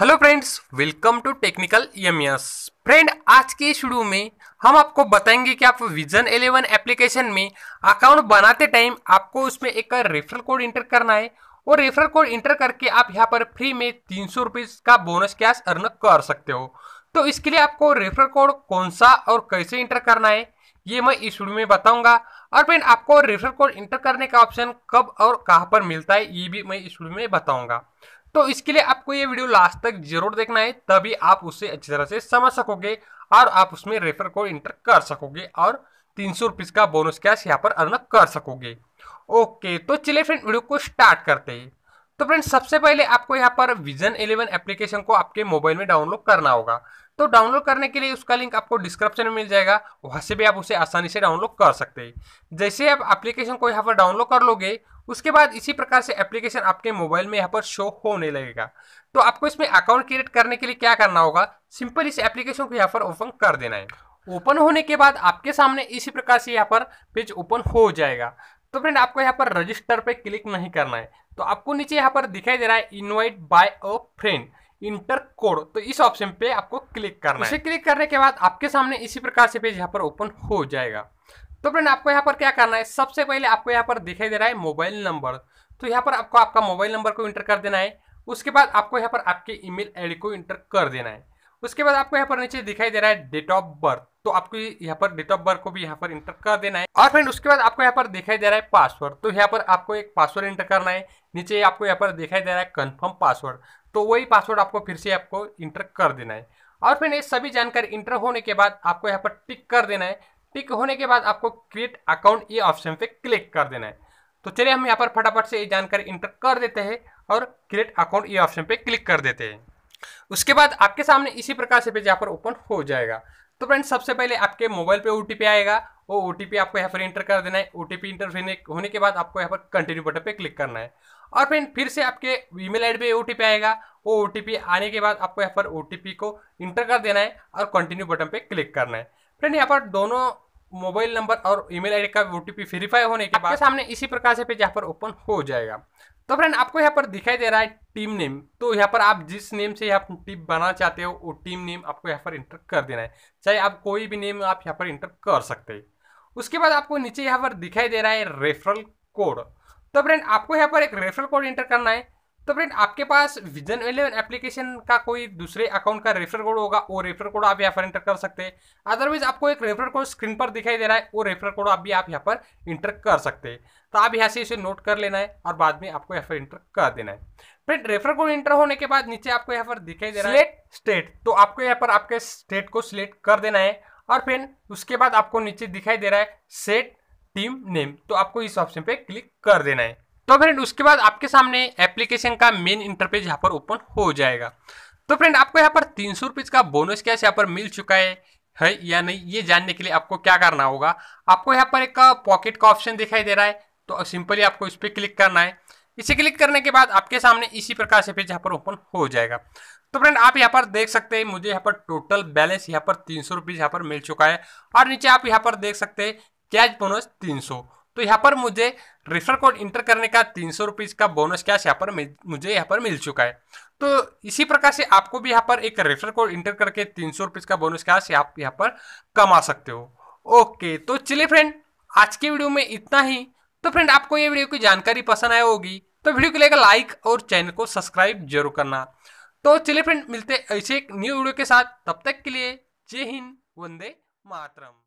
hello friends welcome to technical EMS friend आज के शुरू में हम आपको बताएंगे कि आप विजन 11 एप्लीकेशन में अकाउंट बनाते टाइम आपको उसमें एक रेफरल कोड इंटर करना है और रेफरल कोड इंटर करके आप यहां पर फ्री में तीन सौ का बोनस कैश अर्न कर सकते हो तो इसके लिए आपको रेफरल कोड कौन सा और कैसे इंटर करना है ये मैं इस वीडियो में बताऊंगा और फ्रेंड आपको रेफरल कोड इंटर करने का ऑप्शन कब और कहां पर मिलता है ये भी मैं इस वीडियो में बताऊंगा तो इसके लिए आपको ये वीडियो लास्ट तक जरूर देखना है तभी आप उसे अच्छी तरह से समझ सकोगे और आप उसमें रेफर कोड इंटर कर सकोगे और तीन सौ रुपीज़ का बोनस कैश यहाँ पर अर्न कर सकोगे ओके तो चलिए फ्रेंड वीडियो को स्टार्ट करते हैं तो फ्रेंड सबसे पहले आपको यहाँ पर विजन 11 एप्लीकेशन को आपके मोबाइल में डाउनलोड करना होगा तो डाउनलोड करने के लिए उसका लिंक आपको डिस्क्रिप्शन में मिल जाएगा वहाँ से भी आप उसे आसानी से डाउनलोड कर सकते हैं जैसे आप एप्लीकेशन को यहाँ पर डाउनलोड कर लोगे उसके बाद इसी प्रकार से एप्लीकेशन आपके मोबाइल में यहाँ पर शो होने लगेगा तो आपको इसमें अकाउंट क्रिएट करने के लिए क्या करना होगा सिंपल इस एप्लीकेशन को यहाँ पर ओपन कर देना है ओपन होने के बाद आपके सामने इसी प्रकार से यहाँ पर पेज ओपन हो जाएगा तो फ्रेंड आपको यहाँ पर रजिस्टर पे क्लिक नहीं करना है तो आपको नीचे यहाँ पर दिखाई दे रहा है invite by a friend enter code तो इस ऑप्शन पे आपको क्लिक करना है इसे क्लिक करने के बाद आपके सामने इसी प्रकार से पेज यहाँ पर ओपन हो जाएगा तो फ्रेंड आपको यहाँ पर क्या करना है सबसे पहले आपको यहाँ पर दिखाई दे रहा है मोबाइल नंबर तो यहाँ पर आपको आपका मोबाइल नंबर को इंटर कर देना है उसके बाद आपको यहाँ पर आपके ईमेल आईडी को इंटर कर देना है उसके बाद आपको यहाँ पर नीचे दिखाई दे रहा है डेट ऑफ बर्थ तो आपको यहाँ पर डेट ऑफ बर्थ को भी यहाँ पर इंटर कर देना है और फ्रेंड उसके बाद आपको यहाँ पर दिखाई दे रहा है पासवर्ड तो यहाँ पर आपको एक पासवर्ड इंटर करना है नीचे आपको यहाँ पर दिखाई दे रहा है कन्फर्म पासवर्ड तो वही पासवर्ड आपको फिर से आपको इंटर कर देना है और फिर ये सभी जानकारी इंटर होने के बाद आपको यहाँ पर टिक कर देना है टिक होने के बाद आपको क्रिएट अकाउंट ये ऑप्शन पे क्लिक कर देना है तो चलिए हम यहाँ पर फटाफट से ये जानकारी इंटर कर देते हैं और क्रिएट अकाउंट ये ऑप्शन पे क्लिक कर देते हैं उसके बाद आपके सामने इसी प्रकार से पेज यहाँ पर ओपन हो जाएगा तो फ्रेंड सबसे पहले आपके मोबाइल पे ओ आएगा वो ओ आपको यहाँ पर इंटर कर देना है ओ टी इंटर होने के बाद आपको यहाँ पर कंटिन्यू बटन पे क्लिक करना है और फ्रेंड फिर से आपके ईमेल आईडी पे ओ आएगा वो ओ आने के बाद आपको यहाँ पर ओ को इंटर कर देना है और कंटिन्यू बटन पे क्लिक करना है फ्रेंड यहाँ पर दोनों मोबाइल नंबर और ईमेल आईडी का ओ वेरीफाई होने के बाद सामने इसी प्रकार से पेज यहाँ पर ओपन हो जाएगा तो फ्रेंड आपको यहाँ पर दिखाई दे रहा है टीम नेम तो यहाँ पर आप जिस नेम से यहाँ टीम बनाना चाहते हो वो टीम नेम आपको यहाँ पर इंटर कर देना है चाहे आप कोई भी नेम आप यहाँ पर इंटर कर सकते हैं उसके बाद आपको नीचे यहाँ पर दिखाई दे रहा है रेफरल कोड तो फ्रेंड आपको यहाँ पर एक रेफरल कोड इंटर करना है तो फ्रेंड आपके पास विजन एलेवन एप्लीकेशन का कोई दूसरे अकाउंट का रेफर कोड होगा वो रेफर कोड आप यहाँ पर इंटर कर सकते हैं अदरवाइज आपको एक रेफर कोड स्क्रीन पर दिखाई दे रहा है वो रेफर कोड आप भी आप यहाँ पर इंटर कर सकते हैं तो आप यहाँ से इसे नोट कर लेना है और बाद में आपको यहाँ पर इंटर कर देना है फ्रेंड रेफर कोड इंटर होने के बाद नीचे आपको यहाँ पर दिखाई दे रहा है स्टेट तो आपको यहाँ पर आपके स्टेट को सिलेक्ट कर देना है और फिर उसके बाद आपको नीचे दिखाई दे रहा है सेट टीम नेम तो आपको इस ऑप्शन पे क्लिक कर देना है तो फ्रेंड उसके बाद आपके सामने एप्लीकेशन का मेन इंटरपेज यहाँ पर ओपन हो जाएगा तो फ्रेंड आपको यहाँ पर तीन सौ का बोनस कैश यहाँ पर मिल चुका है है या नहीं ये जानने के लिए आपको क्या करना होगा आपको यहाँ पर एक पॉकेट का ऑप्शन दिखाई दे रहा है तो सिंपली आपको इस पर क्लिक करना है इसे क्लिक करने के बाद आपके सामने इसी प्रकार से पेज यहाँ पर ओपन हो जाएगा तो फ्रेंड आप यहाँ पर देख सकते हैं मुझे यहाँ पर टोटल बैलेंस यहाँ पर तीन सौ रुपीज़ यहाँ पर मिल चुका है और नीचे आप यहाँ पर देख सकते हैं कैश बोनस तीन सौ तो यहाँ पर मुझे रेफर कोड इंटर करने का तीन सौ रुपीज़ का बोनस कैश यहाँ पर मुझे यहाँ पर मिल चुका है तो इसी प्रकार से आपको भी यहाँ पर एक रेफर कोड इंटर करके तीन सौ रुपीज़ का बोनस कैश आप यहाँ पर कमा सकते हो ओके तो चलिए फ्रेंड आज के वीडियो में इतना ही तो फ्रेंड आपको ये वीडियो की जानकारी पसंद आया होगी तो वीडियो को लेकर लाइक और चैनल को सब्सक्राइब जरूर करना तो चलिए फ्रेंड मिलते ऐसे एक न्यू वीडियो के साथ तब तक के लिए जय हिंद वंदे मातरम